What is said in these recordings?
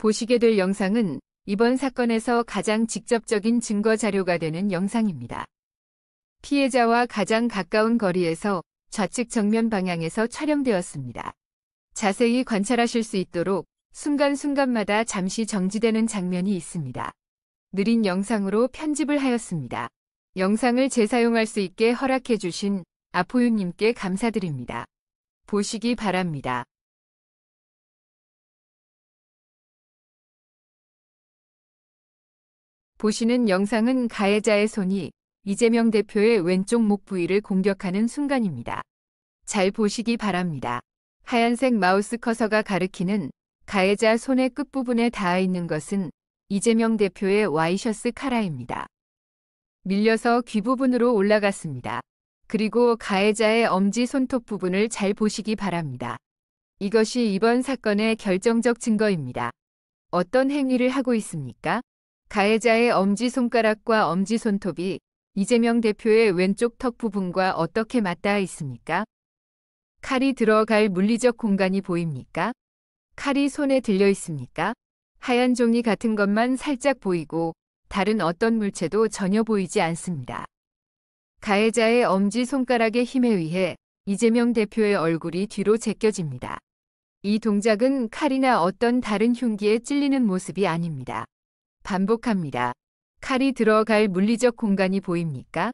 보시게 될 영상은 이번 사건에서 가장 직접적인 증거 자료가 되는 영상입니다. 피해자와 가장 가까운 거리에서 좌측 정면 방향에서 촬영되었습니다. 자세히 관찰하실 수 있도록 순간순간마다 잠시 정지되는 장면이 있습니다. 느린 영상으로 편집을 하였습니다. 영상을 재사용할 수 있게 허락해 주신 아포유님께 감사드립니다. 보시기 바랍니다. 보시는 영상은 가해자의 손이 이재명 대표의 왼쪽 목 부위를 공격하는 순간입니다. 잘 보시기 바랍니다. 하얀색 마우스 커서가 가르키는 가해자 손의 끝부분에 닿아 있는 것은 이재명 대표의 와이셔스 카라입니다. 밀려서 귀 부분으로 올라갔습니다. 그리고 가해자의 엄지 손톱 부분을 잘 보시기 바랍니다. 이것이 이번 사건의 결정적 증거입니다. 어떤 행위를 하고 있습니까? 가해자의 엄지손가락과 엄지손톱이 이재명 대표의 왼쪽 턱 부분과 어떻게 맞닿아 있습니까? 칼이 들어갈 물리적 공간이 보입니까? 칼이 손에 들려 있습니까? 하얀 종이 같은 것만 살짝 보이고 다른 어떤 물체도 전혀 보이지 않습니다. 가해자의 엄지손가락의 힘에 의해 이재명 대표의 얼굴이 뒤로 제껴집니다. 이 동작은 칼이나 어떤 다른 흉기에 찔리는 모습이 아닙니다. 반복합니다. 칼이 들어갈 물리적 공간이 보입니까?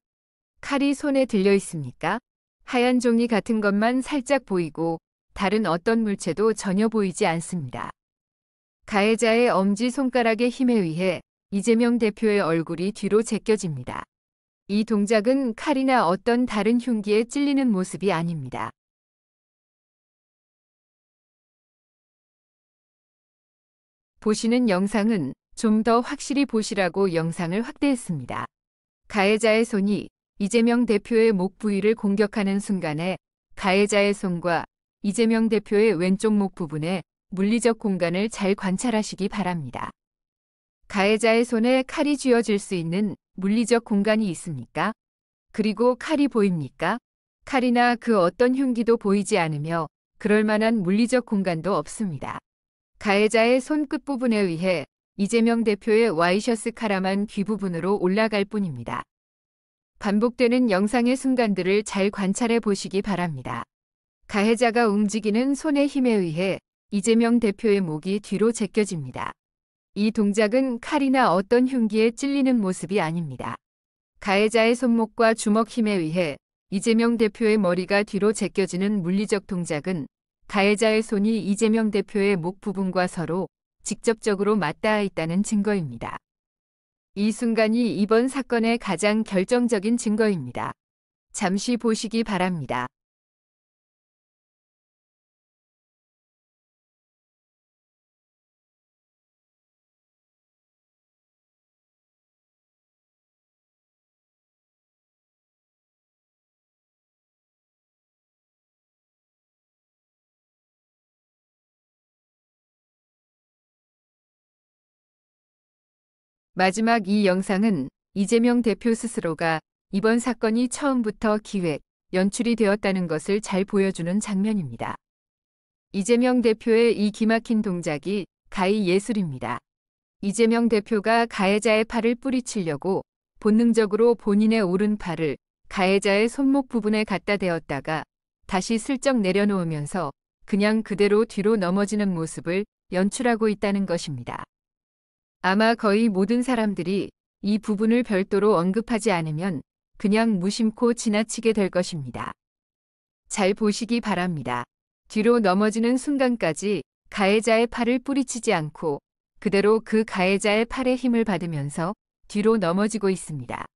칼이 손에 들려 있습니까? 하얀 종이 같은 것만 살짝 보이고 다른 어떤 물체도 전혀 보이지 않습니다. 가해자의 엄지손가락의 힘에 의해 이재명 대표의 얼굴이 뒤로 제껴집니다. 이 동작은 칼이나 어떤 다른 흉기에 찔리는 모습이 아닙니다. 보시는 영상은 좀더 확실히 보시라고 영상을 확대했습니다. 가해자의 손이 이재명 대표의 목 부위를 공격하는 순간에 가해자의 손과 이재명 대표의 왼쪽 목 부분에 물리적 공간을 잘 관찰하시기 바랍니다. 가해자의 손에 칼이 쥐어질 수 있는 물리적 공간이 있습니까? 그리고 칼이 보입니까? 칼이나 그 어떤 흉기도 보이지 않으며 그럴 만한 물리적 공간도 없습니다. 가해자의 손끝 부분에 의해 이재명 대표의 와이셔스 카라만 귀 부분으로 올라갈 뿐입니다. 반복되는 영상의 순간들을 잘 관찰해 보시기 바랍니다. 가해자가 움직이는 손의 힘에 의해 이재명 대표의 목이 뒤로 제껴집니다. 이 동작은 칼이나 어떤 흉기에 찔리는 모습이 아닙니다. 가해자의 손목과 주먹 힘에 의해 이재명 대표의 머리가 뒤로 제껴지는 물리적 동작은 가해자의 손이 이재명 대표의 목 부분과 서로 직접적으로 맞닿아 있다는 증거입니다. 이 순간이 이번 사건의 가장 결정적인 증거입니다. 잠시 보시기 바랍니다. 마지막 이 영상은 이재명 대표 스스로가 이번 사건이 처음부터 기획, 연출이 되었다는 것을 잘 보여주는 장면입니다. 이재명 대표의 이 기막힌 동작이 가히 예술입니다. 이재명 대표가 가해자의 팔을 뿌리치려고 본능적으로 본인의 오른팔을 가해자의 손목 부분에 갖다 대었다가 다시 슬쩍 내려놓으면서 그냥 그대로 뒤로 넘어지는 모습을 연출하고 있다는 것입니다. 아마 거의 모든 사람들이 이 부분을 별도로 언급하지 않으면 그냥 무심코 지나치게 될 것입니다. 잘 보시기 바랍니다. 뒤로 넘어지는 순간까지 가해자의 팔을 뿌리치지 않고 그대로 그 가해자의 팔에 힘을 받으면서 뒤로 넘어지고 있습니다.